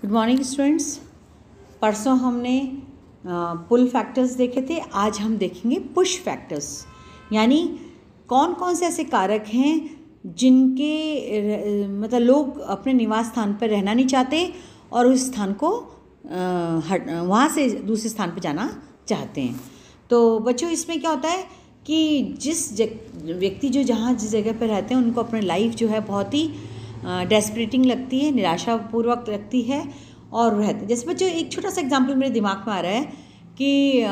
good morning students परसों हमने पुल factors देखे थे आज हम देखेंगे पुश फैक्टर्स यानी कौन कौन से ऐसे कारक हैं जिनके मतलब लोग अपने निवास स्थान पर रहना नहीं चाहते और उस स्थान को हट वहाँ से दूसरे स्थान पर जाना चाहते हैं तो बच्चों इसमें क्या होता है कि जिस व्यक्ति जो जहाँ जिस जगह पर रहते हैं उनको अपनी लाइफ जो है बहुत ही डेस्परेटिंग लगती है निराशापूर्वक लगती है और रहते जैसे बच्चों एक छोटा सा एग्जाम्पल मेरे दिमाग में आ रहा है कि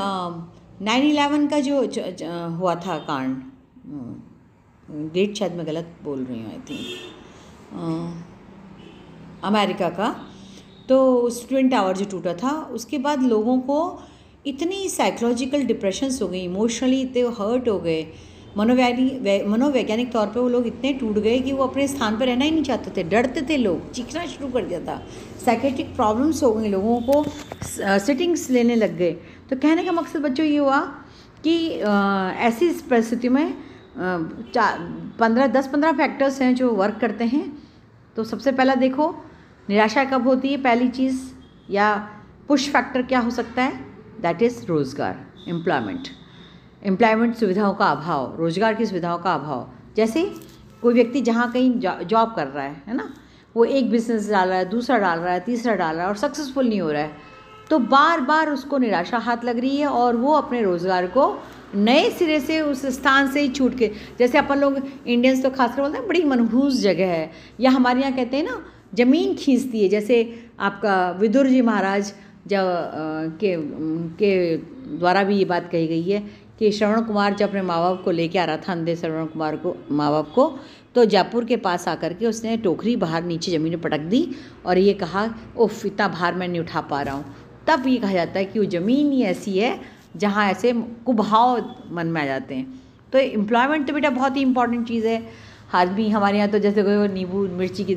नाइन इलेवन का जो ज, ज, हुआ था कांड डेट शायद मैं गलत बोल रही हूँ आई थिंक अमेरिका का तो उस ट्विन टावर जो टूटा था उसके बाद लोगों को इतनी साइकोलॉजिकल डिप्रेशंस हो गई इमोशनली इतने हर्ट हो गए मनोवैज्ञानिक मनोवैज्ञानिक तौर पे वो लोग इतने टूट गए कि वो अपने स्थान पर रहना ही नहीं चाहते थे डरते थे लोग चीखना शुरू कर दिया था साइकेट्रिक प्रॉब्लम्स हो गई लोगों को सिटिंग्स लेने लग गए तो कहने का मकसद बच्चों ये हुआ कि ऐसी परिस्थिति में पंद्रह दस पंद्रह फैक्टर्स हैं जो वर्क करते हैं तो सबसे पहला देखो निराशा कब होती है पहली चीज़ या पुश फैक्टर क्या हो सकता है दैट इज़ रोज़गार एम्प्लॉयमेंट एम्प्लॉयमेंट सुविधाओं का अभाव रोज़गार की सुविधाओं का अभाव जैसे कोई व्यक्ति जहाँ कहीं जॉब कर रहा है है ना वो एक बिजनेस डाल रहा है दूसरा डाल रहा है तीसरा डाल रहा है और सक्सेसफुल नहीं हो रहा है तो बार बार उसको निराशा हाथ लग रही है और वो अपने रोज़गार को नए सिरे से उस स्थान से ही छूट के जैसे अपन लोग इंडियंस तो खासकर बोलते हैं बड़ी मनहूस जगह है या हमारे यहाँ कहते हैं ना ज़मीन खींचती है जैसे आपका विदुर जी महाराज जब के के द्वारा भी ये बात कही गई है कि श्रवण कुमार जब अपने माँ बाप को लेके आ रहा था अंधे श्रवण कुमार को माँ बाप को तो जयपुर के पास आकर के उसने टोकरी बाहर नीचे ज़मीन में पटक दी और ये कहा ओफ इतना भार मैं नहीं उठा पा रहा हूँ तब ये कहा जाता है कि वो ज़मीन ही ऐसी है जहाँ ऐसे कुभाव मन में आ जाते हैं तो एम्प्लॉयमेंट तो बेटा बहुत ही इंपॉर्टेंट चीज़ है आदमी हमारे यहाँ तो जैसे कोई नींबू मिर्ची की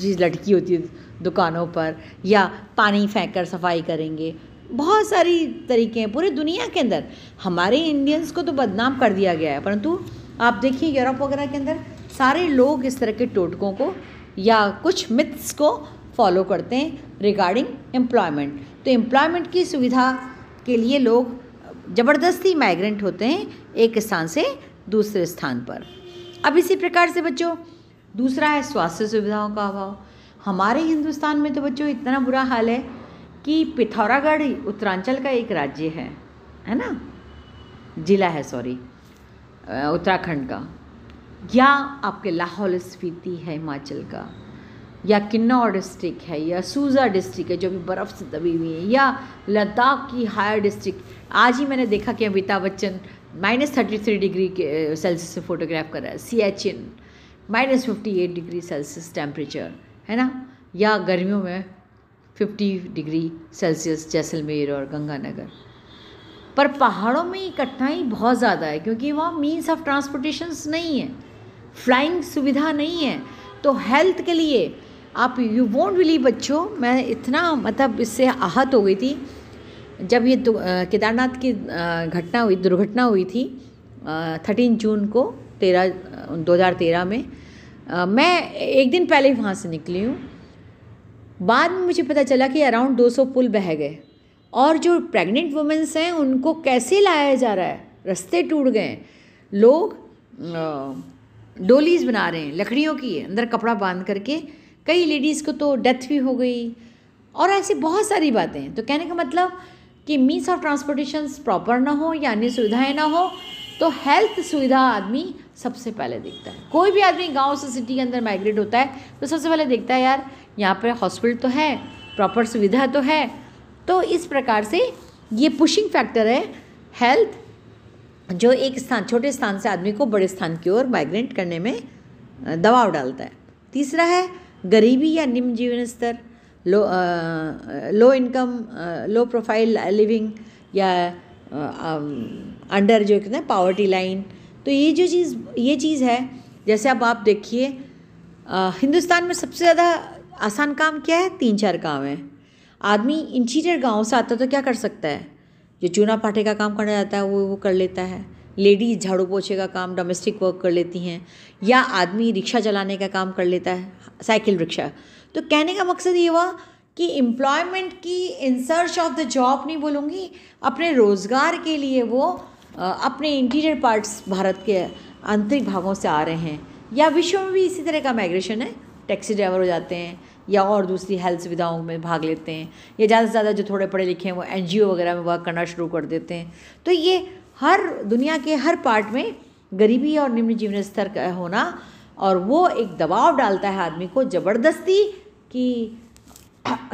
चीज़ लटकी होती है दुकानों पर या पानी फेंक कर सफाई करेंगे बहुत सारी तरीके हैं पूरी दुनिया के अंदर हमारे इंडियंस को तो बदनाम कर दिया गया है परंतु आप देखिए यूरोप वगैरह के अंदर सारे लोग इस तरह के टोटकों को या कुछ मिथ्स को फॉलो करते हैं रिगार्डिंग एम्प्लॉयमेंट तो एम्प्लॉयमेंट की सुविधा के लिए लोग ज़बरदस्ती माइग्रेंट होते हैं एक स्थान से दूसरे स्थान पर अब इसी प्रकार से बच्चों दूसरा है स्वास्थ्य सुविधाओं का अभाव हमारे हिंदुस्तान में तो बच्चों इतना बुरा हाल है कि पिथौरागढ़ उत्तरांचल का एक राज्य है है ना जिला है सॉरी उत्तराखंड का या आपके लाहौल स्फीति है हिमाचल का या किन्नौर डिस्ट्रिक्ट है या सूजा डिस्ट्रिक्ट है जो भी बर्फ़ से दबी हुई है या लद्दाख की हायर डिस्ट्रिक्ट आज ही मैंने देखा कि Amitabh Bachchan minus thirty three degree के सेल्सियस से फोटोग्राफ कर रहा है सी एच in minus fifty eight degree Celsius temperature है ना या गर्मियों में 50 डिग्री सेल्सियस जैसलमेर और गंगानगर पर पहाड़ों में कठिनाई बहुत ज़्यादा है क्योंकि वहाँ मीन्स ऑफ ट्रांसपोर्टेशन नहीं है फ्लाइंग सुविधा नहीं है तो हेल्थ के लिए आप यू वोंट बिलीव बच्चों मैं इतना मतलब इससे आहत हो गई थी जब ये केदारनाथ की घटना हुई दुर्घटना हुई थी थर्टीन जून को तेरह दो हज़ार तेरह में आ, मैं एक दिन पहले वहाँ से निकली हूँ बाद में मुझे पता चला कि अराउंड 200 पुल बह गए और जो प्रेग्नेंट वुमेंस हैं उनको कैसे लाया जा रहा है रास्ते टूट गए लोग डोलीज बना रहे हैं लकड़ियों की अंदर कपड़ा बांध करके कई लेडीज़ को तो डेथ भी हो गई और ऐसी बहुत सारी बातें तो कहने का मतलब कि मीन्स ऑफ ट्रांसपोर्टेशन प्रॉपर ना हो या अन्य सुविधाएँ ना हो तो हेल्थ सुविधा आदमी सबसे पहले देखता है कोई भी आदमी गांव से सिटी के अंदर माइग्रेट होता है तो सबसे पहले देखता है यार यहाँ पर हॉस्पिटल तो है प्रॉपर सुविधा तो है तो इस प्रकार से ये पुशिंग फैक्टर है हेल्थ जो एक स्थान छोटे स्थान से आदमी को बड़े स्थान की ओर माइग्रेट करने में दबाव डालता है तीसरा है गरीबी या निम्न जीवन स्तर low ah, low income low profile living या आ, अंडर जो कहते हैं पावर्टी लाइन तो ये जो चीज़ ये चीज़ है जैसे अब आप देखिए हिंदुस्तान में सबसे ज़्यादा आसान काम क्या है तीन चार काम है आदमी इंटीरियर गाँव से आता तो क्या कर सकता है जो चूना फाटे का काम करना जाता है वो वो कर लेता है लेडीज झाड़ू पोछे का काम डोमेस्टिक वर्क कर लेती हैं या आदमी रिक्शा चलाने का काम कर लेता है साइकिल रिक्शा तो कहने का मकसद ये हुआ कि एम्प्लॉयमेंट की in search of the job नहीं बोलूँगी अपने रोज़गार के लिए वो अपने इंटीरियर पार्ट्स भारत के आंतरिक भागों से आ रहे हैं या विश्व में भी इसी तरह का माइग्रेशन है टैक्सी ड्राइवर हो जाते हैं या और दूसरी हेल्थ सुविधाओं में भाग लेते हैं या ज़्यादा से ज़्यादा जो थोड़े पढ़े लिखे हैं वो एन वगैरह में वर्क करना शुरू कर देते हैं तो ये हर दुनिया के हर पार्ट में गरीबी और निम्न जीवन स्तर का होना और वो एक दबाव डालता है आदमी को ज़बरदस्ती कि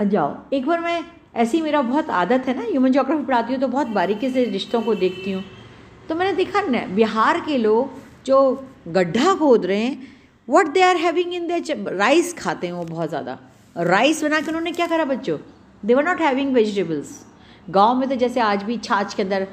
जाओ एक बार मैं ऐसी मेरा बहुत आदत है ना ह्यूमन जोग्राफी पढ़ाती हूँ तो बहुत बारीकी से रिश्तों को देखती हूँ तो मैंने देखा न बिहार के लोग जो गड्ढा खोद रहे हैं what they are having in their rice खाते हैं वो बहुत ज़्यादा राइस बना के उन्होंने क्या करा बच्चों they were not having vegetables गाँव में तो जैसे आज भी छाछ के अंदर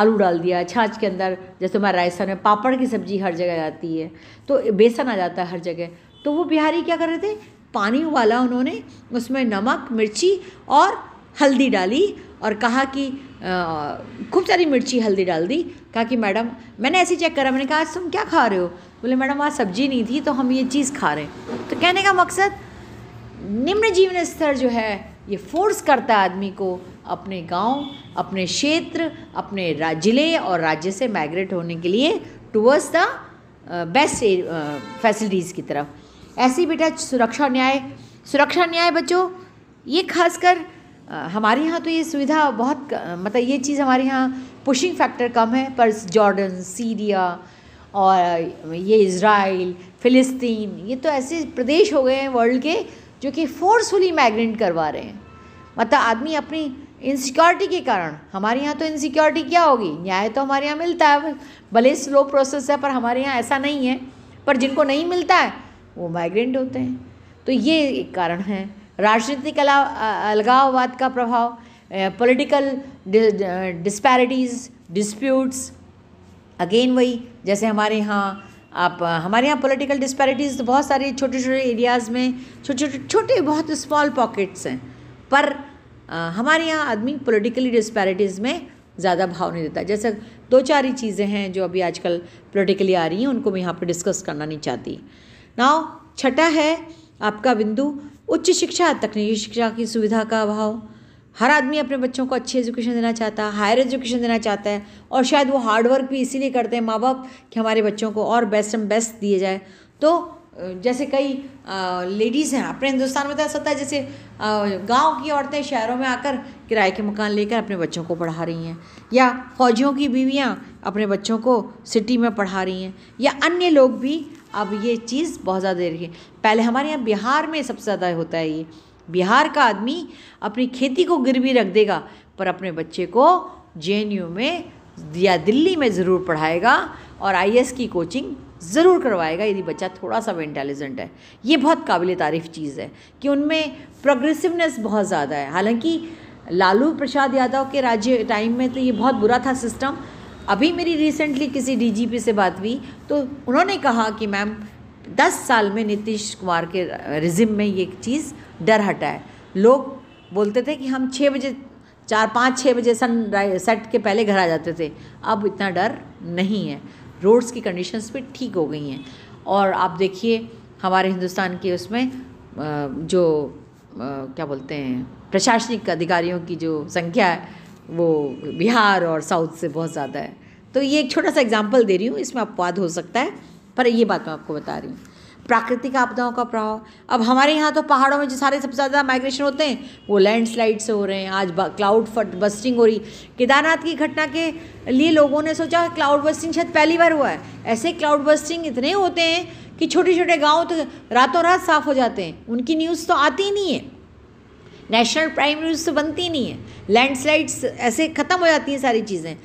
आलू डाल दिया छाछ के अंदर जैसे हमारे राजस्थान में पापड़ की सब्जी हर जगह आती है तो बेसन आ जाता है हर जगह तो वो बिहारी क्या कर रहे थे पानी उबाला उन्होंने उसमें नमक मिर्ची और हल्दी डाली और कहा कि खूब सारी मिर्ची हल्दी डाल दी कहा कि मैडम मैंने ऐसे चेक करा मैंने कहा आज तुम क्या खा रहे हो बोले मैडम आज सब्जी नहीं थी तो हम ये चीज़ खा रहे हैं तो कहने का मकसद निम्न जीवन स्तर जो है ये फोर्स करता है आदमी को अपने गांव, अपने क्षेत्र अपने ज़िले और राज्य से माइग्रेट होने के लिए टूवर्ड्स द बेस्ट फैसिलिटीज़ की तरफ ऐसे बेटा सुरक्षा न्याय सुरक्षा न्याय बच्चों ये खासकर हमारे यहाँ तो ये सुविधा बहुत मतलब ये चीज़ हमारे यहाँ पुशिंग फैक्टर कम है पर जॉर्डन सीरिया और ये इसराइल फ़िलिस्तीन ये तो ऐसे प्रदेश हो गए हैं वर्ल्ड के जो कि फोर्सफुली माइग्रेंट करवा रहे हैं मतलब आदमी अपनी इनसिक्योरिटी के कारण हमारे यहाँ तो इनसिक्योरिटी क्या होगी न्याय तो हमारे यहाँ मिलता है भले स्लो प्रोसेस है पर हमारे यहाँ ऐसा नहीं है पर जिनको नहीं मिलता है वो माइग्रेंट होते हैं तो ये एक कारण है राजनीतिक अलगाववाद का प्रभाव पॉलिटिकल डिस्पैरिटीज़ डिस्प्यूट्स अगेन वही जैसे हमारे यहाँ आप हमारे यहाँ पॉलिटिकल डिस्पैरिटीज़ तो बहुत सारे छोटे छोटे एरियाज़ में छोटे छोटे छोटे बहुत स्मॉल पॉकेट्स हैं पर आ, हमारे यहाँ आदमी पॉलिटिकली डिस्पैरिटीज़ में ज़्यादा भाव नहीं देता जैसे दो चार ही चीज़ें हैं जो अभी आजकल पॉलिटिकली आ रही हैं उनको मैं यहाँ पर डिस्कस करना नहीं चाहती नाव छठा है आपका बिंदु उच्च शिक्षा तकनीकी शिक्षा की सुविधा का अभाव हर आदमी अपने बच्चों को अच्छी एजुकेशन देना चाहता है हायर एजुकेशन देना चाहता है और शायद वो हार्डवर्क भी इसीलिए करते हैं माँ बाप कि हमारे बच्चों को और बेस्ट एंड बेस्ट दिए जाए तो जैसे कई लेडीज़ हैं अपने हिंदुस्तान में तो ऐसा होता है जैसे गांव की औरतें शहरों में आकर किराए के मकान लेकर अपने बच्चों को पढ़ा रही हैं या फौजियों की बीवियाँ अपने बच्चों को सिटी में पढ़ा रही हैं या अन्य लोग भी अब ये चीज़ बहुत ज़्यादा है पहले हमारे यहाँ बिहार में सबसे ज़्यादा होता है ये बिहार का आदमी अपनी खेती को गिरवी रख देगा पर अपने बच्चे को जे में या दिल्ली में ज़रूर पढ़ाएगा और आई की कोचिंग ज़रूर करवाएगा यदि बच्चा थोड़ा सा भी इंटेलिजेंट है ये बहुत काबिल तारीफ चीज़ है कि उनमें प्रोग्रेसिवनेस बहुत ज़्यादा है हालांकि लालू प्रसाद यादव के राज्य टाइम में तो ये बहुत बुरा था सिस्टम अभी मेरी रिसेंटली किसी डीजीपी से बात हुई तो उन्होंने कहा कि मैम दस साल में नीतीश कुमार के रिजिम में ये चीज़ डर हटा है लोग बोलते थे कि हम छः बजे चार पाँच छः बजे सन सेट के पहले घर आ जाते थे अब इतना डर नहीं है रोड्स की कंडीशंस भी ठीक हो गई हैं और आप देखिए हमारे हिंदुस्तान के उसमें जो क्या बोलते हैं प्रशासनिक अधिकारियों की जो संख्या है वो बिहार और साउथ से बहुत ज़्यादा है तो ये एक छोटा सा एग्जाम्पल दे रही हूँ इसमें अपवाद हो सकता है पर ये बात मैं आपको बता रही हूँ प्राकृतिक आपदाओं का प्रभाव अब हमारे यहाँ तो पहाड़ों में जो सारे सबसे ज़्यादा माइग्रेशन होते हैं वो लैंडस्लाइड से हो रहे हैं आज क्लाउड फट बस्टिंग हो रही केदारनाथ की घटना के लिए लोगों ने सोचा क्लाउड बस्टिंग शायद पहली बार हुआ है ऐसे क्लाउड बस्टिंग इतने होते हैं कि छोटे छोटे गाँव तो रातों रात साफ हो जाते हैं उनकी न्यूज़ तो आती ही नहीं है नेशनल प्राइम न्यूज़ तो बनती नहीं है लैंडस्लाइड्स ऐसे ख़त्म हो जाती हैं सारी चीज़ें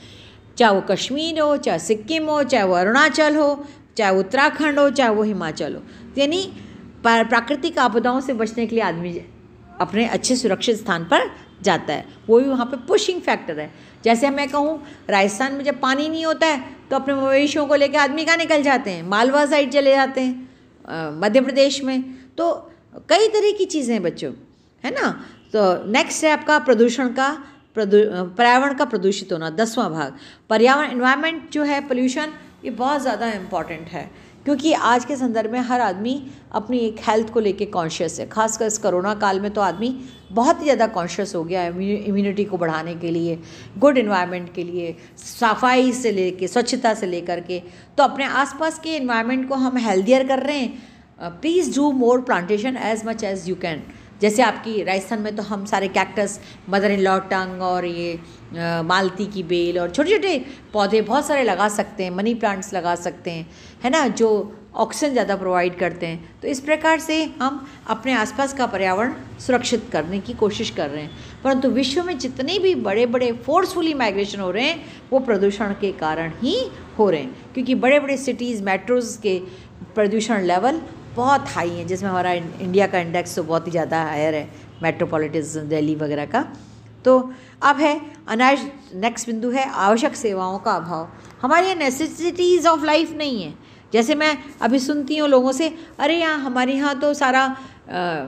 चाहे वो कश्मीर हो चाहे सिक्किम हो चाहे वो अरुणाचल हो चाहे वो उत्तराखंड हो चाहे वो हिमाचल हो तो यानी प्राकृतिक आपदाओं से बचने के लिए आदमी अपने अच्छे सुरक्षित स्थान पर जाता है वो भी वहाँ पे पुशिंग फैक्टर है जैसे मैं कहूँ राजस्थान में जब पानी नहीं होता है तो अपने मवेशियों को लेकर आदमी कहाँ निकल जाते हैं मालवा साइड चले जाते हैं मध्य प्रदेश में तो कई तरह की चीज़ें बच्चों है ना तो नेक्स्ट है आपका प्रदूषण का पर्यावरण का प्रदूषित होना दसवां भाग पर्यावरण इन्वायरमेंट जो है पोल्यूशन ये बहुत ज़्यादा इम्पॉर्टेंट है क्योंकि आज के संदर्भ में हर आदमी अपनी एक हेल्थ को लेके कॉन्शियस है खासकर इस कोरोना काल में तो आदमी बहुत ही ज़्यादा कॉन्शियस हो गया है इम्यूनिटी को बढ़ाने के लिए गुड इन्वायरमेंट के लिए सफाई से लेके स्वच्छता से लेकर के तो अपने आसपास के इन्वायरमेंट को हम हेल्दियर कर रहे हैं please do more plantation as much as you can जैसे आपकी राजस्थान में तो हम सारे cactus mother in law tongue और ये मालती की बेल और छोटे छोटे पौधे बहुत सारे लगा सकते हैं मनी प्लांट्स लगा सकते हैं है ना जो ऑक्सीजन ज़्यादा प्रोवाइड करते हैं तो इस प्रकार से हम अपने आसपास का पर्यावरण सुरक्षित करने की कोशिश कर रहे हैं परंतु विश्व में जितने भी बड़े बड़े फोर्सफुली माइग्रेशन हो रहे हैं वो प्रदूषण के कारण ही हो रहे हैं क्योंकि बड़े बड़े सिटीज़ मेट्रोज़ के प्रदूषण लेवल बहुत हाई हैं जिसमें हमारा इंडिया का इंडेक्स तो बहुत ही ज़्यादा हायर है मेट्रोपॉलिटन दिल्ली वगैरह का तो अब है अनाज नेक्स्ट बिंदु है आवश्यक सेवाओं का अभाव हमारे यहाँ नेसेसिटीज़ ऑफ लाइफ नहीं है जैसे मैं अभी सुनती हूँ लोगों से अरे यहाँ हमारे यहाँ तो सारा आ,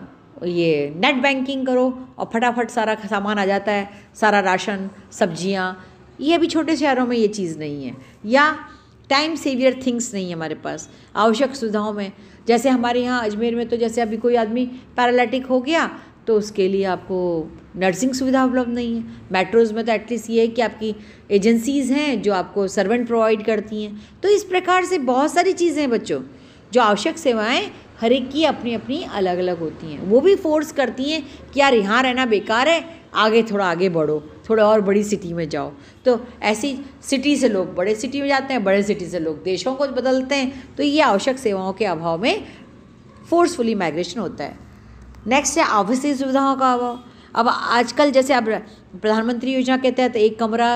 ये नेट बैंकिंग करो और फटाफट सारा सामान आ जाता है सारा राशन सब्जियाँ ये अभी छोटे शहरों में ये चीज़ नहीं है या टाइम सेवियर थिंग्स नहीं है हमारे पास आवश्यक सुविधाओं में जैसे हमारे यहाँ अजमेर में तो जैसे अभी कोई आदमी पैरालिटिक हो गया तो उसके लिए आपको नर्सिंग सुविधा उपलब्ध नहीं है मेट्रोज़ में तो एटलीस्ट ये है कि आपकी एजेंसीज़ हैं जो आपको सर्वेंट प्रोवाइड करती हैं तो इस प्रकार से बहुत सारी चीज़ें हैं बच्चों जो आवश्यक सेवाएं हर एक की अपनी अपनी अलग अलग होती हैं वो भी फोर्स करती हैं कि यार यहाँ रहना बेकार है आगे थोड़ा आगे बढ़ो थोड़ा और बड़ी सिटी में जाओ तो ऐसी सिटी से लोग बड़े सिटी में जाते हैं बड़े सिटी से लोग देशों को बदलते हैं तो ये आवश्यक सेवाओं के अभाव में फोर्सफुली माइग्रेशन होता है नेक्स्ट है आवासीय सुविधाओं का अभाव अब आजकल जैसे अब प्रधानमंत्री योजना के तहत एक कमरा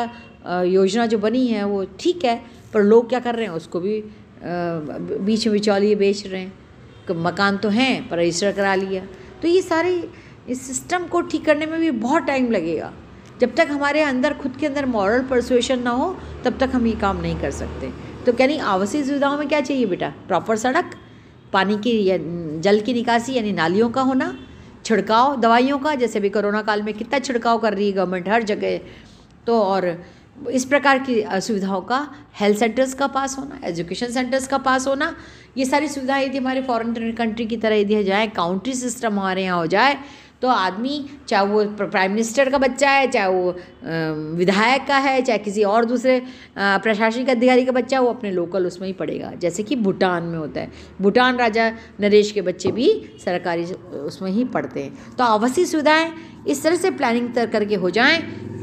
योजना जो बनी है वो ठीक है पर लोग क्या कर रहे हैं उसको भी बीच में बिचौलिए बेच रहे हैं मकान तो हैं पर रजिस्टर करा लिया तो ये सारी इस सिस्टम को ठीक करने में भी बहुत टाइम लगेगा जब तक हमारे अंदर खुद के अंदर मॉरल परसुएशन ना हो तब तक हम ये काम नहीं कर सकते तो कह नहीं आवासीय सुविधाओं में क्या चाहिए बेटा प्रॉपर सड़क पानी की जल की निकासी यानी नालियों का होना छिड़काव दवाइयों का जैसे भी कोरोना काल में कितना छिड़काव कर रही है गवर्नमेंट हर जगह तो और इस प्रकार की सुविधाओं का हेल्थ सेंटर्स का पास होना एजुकेशन सेंटर्स का पास होना ये सारी सुविधाएं यदि हमारे फॉरेन कंट्री की तरह यदि जाए काउंट्री सिस्टम हमारे यहाँ हो जाए तो आदमी चाहे वो प्राइम मिनिस्टर का बच्चा है चाहे वो विधायक का है चाहे किसी और दूसरे प्रशासनिक अधिकारी का बच्चा है वो अपने लोकल उसमें ही पड़ेगा जैसे कि भूटान में होता है भूटान राजा नरेश के बच्चे भी सरकारी उसमें ही पढ़ते हैं तो आवासीय सुविधाएँ इस तरह से प्लानिंग तर करके हो जाएँ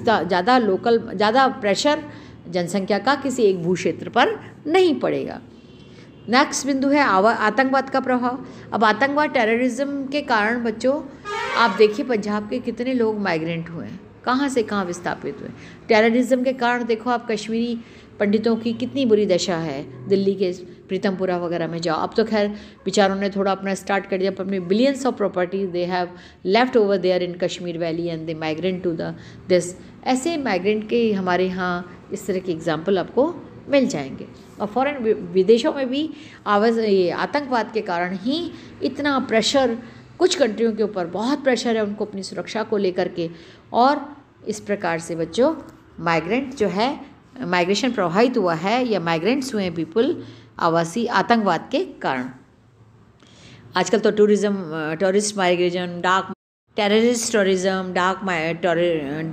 ज़्यादा लोकल ज़्यादा प्रेशर जनसंख्या का किसी एक भू क्षेत्र पर नहीं पड़ेगा नेक्स्ट बिंदु है आतंकवाद का प्रभाव अब आतंकवाद टेररिज्म के कारण बच्चों आप देखिए पंजाब के कितने लोग माइग्रेंट हुए हैं कहाँ से कहाँ विस्थापित हुए टेररिज्म के कारण देखो आप कश्मीरी पंडितों की कितनी बुरी दशा है दिल्ली के प्रीतमपुरा वगैरह में जाओ अब तो खैर बेचारों ने थोड़ा अपना स्टार्ट कर दिया अपने billions of property they have left over there in Kashmir valley and they migrant to the this ऐसे माइग्रेंट के हमारे यहाँ इस तरह के एग्जाम्पल आपको मिल जाएंगे और फॉरन विदेशों में भी आवाज़ ये आतंकवाद के कारण ही इतना प्रेशर कुछ कंट्रियों के ऊपर बहुत प्रेशर है उनको अपनी सुरक्षा को लेकर के और इस प्रकार से बच्चों माइग्रेंट जो है माइग्रेशन प्रभावित हुआ है या माइग्रेंट्स हुए हैं पीपल आवासीय आतंकवाद के कारण आजकल तो tourism tourist migration dark terrorist tourism dark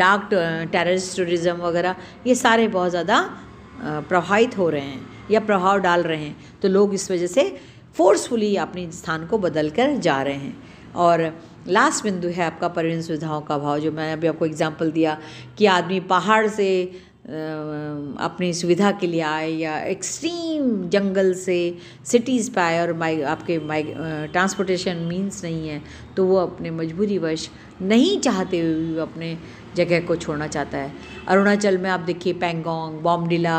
dark terrorist tourism वगैरह ये सारे बहुत ज़्यादा uh, प्रभावित हो रहे हैं या प्रभाव डाल रहे हैं तो लोग इस वजह से फोर्सफुली अपने स्थान को बदल कर जा रहे हैं और लास्ट बिंदु है आपका परिवहन सुविधाओं का अभाव जो मैंने अभी आपको एग्जाम्पल दिया कि आदमी पहाड़ से अपनी सुविधा के लिए आए या एक्सट्रीम जंगल से सिटीज़ पर आए और माइ आपके माइ ट्रांसपोर्टेशन मीन्स नहीं है तो वो अपने मजबूरी वश नहीं चाहते हुए भी अपने जगह को छोड़ना चाहता है अरुणाचल में आप देखिए पेंगोंग बॉम्डिला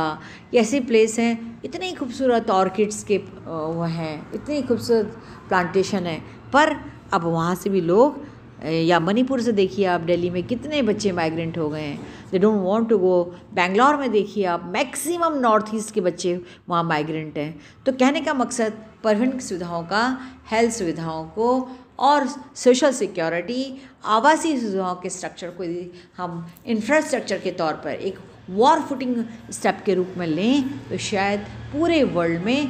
ऐसे प्लेस हैं इतने खूबसूरत ऑर्किड्स के वो हैं इतने खूबसूरत प्लांटेशन है पर अब वहाँ से भी लोग या मणिपुर से देखिए आप दिल्ली में कितने बच्चे माइग्रेंट हो गए हैं they don't want to go Bangalore में देखिए आप मैक्सिमम नॉर्थ ईस्ट के बच्चे वहाँ माइग्रेंट हैं तो कहने का मकसद परिवहन सुविधाओं का हेल्थ सुविधाओं को और सोशल सिक्योरिटी आवासीय सुविधाओं के स्ट्रक्चर को यदि हम इंफ्रास्ट्रक्चर के तौर पर एक वॉर फुटिंग स्टेप के रूप में लें तो शायद पूरे वर्ल्ड में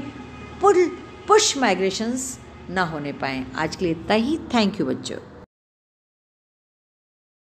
पुल पुश माइग्रेशंस ना होने पाएँ आज के लिए इतना ही थैंक यू बच्चों